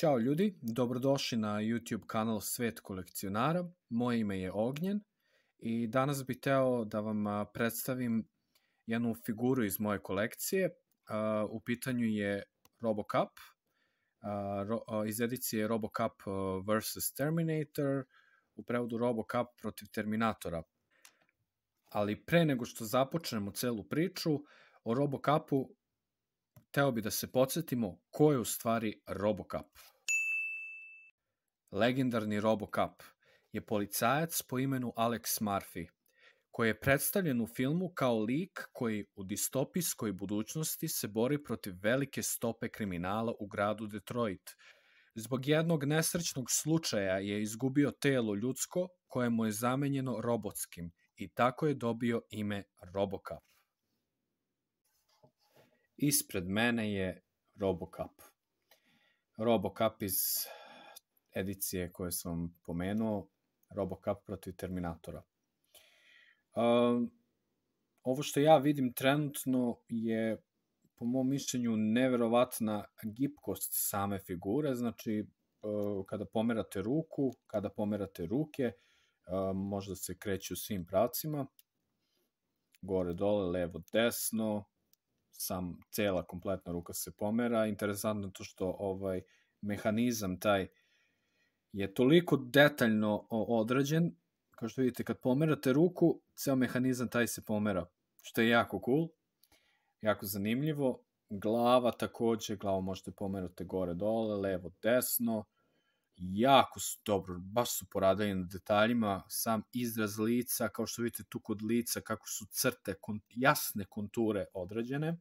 Ćao ljudi, dobrodošli na YouTube kanal Svet kolekcionara. Moje ime je Ognjen i danas bih teo da vam predstavim jednu figuru iz moje kolekcije. U pitanju je RoboCup iz edicije RoboCup vs. Terminator, u prevodu RoboCup protiv Terminatora. Ali pre nego što započnemo celu priču, o RoboCupu hteo bi da se podsjetimo ko je u stvari Robocop. Legendarni Robocop je policajac po imenu Alex Murphy, koji je predstavljen u filmu kao lik koji u distopijskoj budućnosti se bori protiv velike stope kriminala u gradu Detroit. Zbog jednog nesrećnog slučaja je izgubio telo ljudsko koje mu je zamenjeno robotskim i tako je dobio ime Robocop. Ispred mene je Robocop. Robocop iz edicije koje sam pomenuo, Robocop protiv Terminatora. Um, ovo što ja vidim trenutno je po mom mišljenju neverovatna gipkost same figure, znači e, kada pomerate ruku, kada pomerate ruke, e, možda se u svim pracima, gore, dole, levo, desno, sam cela kompletna ruka se pomera. Interesantno to što ovaj mehanizam taj je toliko detaljno odrađen, kao što vidite kad pomerate ruku, ceo mehanizam taj se pomera, što je jako cool, jako zanimljivo. Glava takođe, glavu možete pomerati gore dole, levo desno, jako su dobro, baš su poradili na detaljima, sam izraz lica, kao što vidite tu kod lica, kako su crte, kon, jasne konture odrađene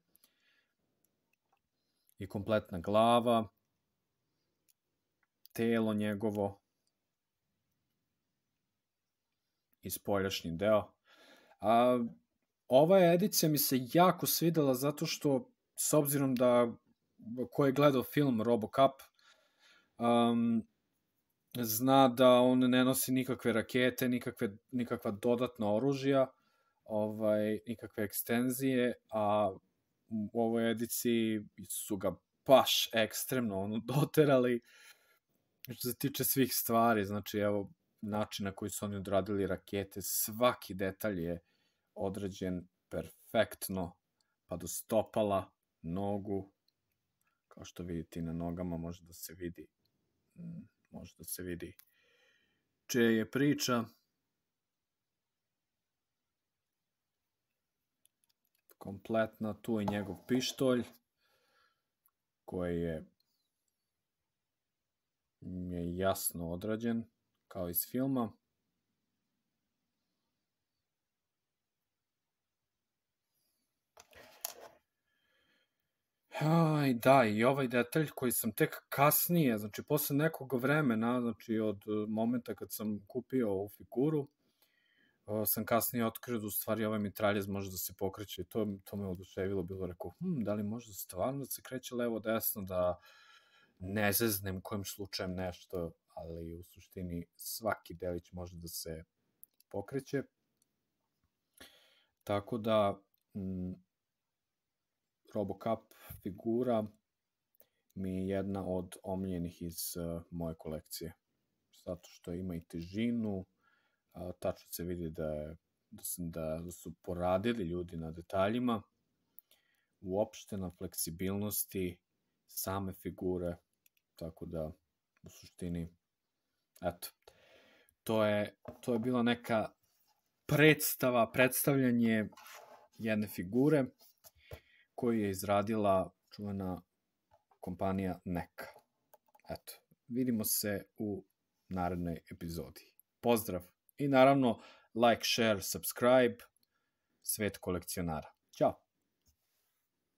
i kompletna glava, telo njegovo i spoljašnji deo. A, ova edicija mi se jako svidela zato što, s obzirom da ko je gledao film Robocop, um, zna da on ne nosi nikakve rakete, nikakve, nikakva dodatna oružja, ovaj, nikakve ekstenzije, a u ovoj ediciji su ga baš ekstremno ono, doterali što se tiče svih stvari, znači evo načina koji su oni odradili rakete, svaki detalj je određen perfektno, pa do stopala, nogu, kao što vidite i na nogama može da se vidi mm možda se vidi čija je priča. Kompletna, tu je njegov pištolj koji je je jasno odrađen kao iz filma. Aj, da, i ovaj detalj koji sam tek kasnije, znači posle nekog vremena, znači od e, momenta kad sam kupio ovu figuru, e, sam kasnije otkrio da u stvari ovaj mitraljez može da se pokreće i to, to me oduševilo, bilo rekao, hm, da li može stvarno da se kreće levo desno, da ne zeznem kojim slučajem nešto, ali u suštini svaki delić može da se pokreće. Tako da, RoboCup figura mi je jedna od omiljenih iz e, moje kolekcije. Zato što ima i težinu, tačno se vidi da, je, da, su, da su poradili ljudi na detaljima, uopšte na fleksibilnosti same figure, tako da u suštini, eto, to je, to je bila neka predstava, predstavljanje jedne figure, koju je izradila čuvena kompanija Neka. Eto, vidimo se u narednoj epizodi. Pozdrav i naravno like, share, subscribe, svet kolekcionara. Ćao!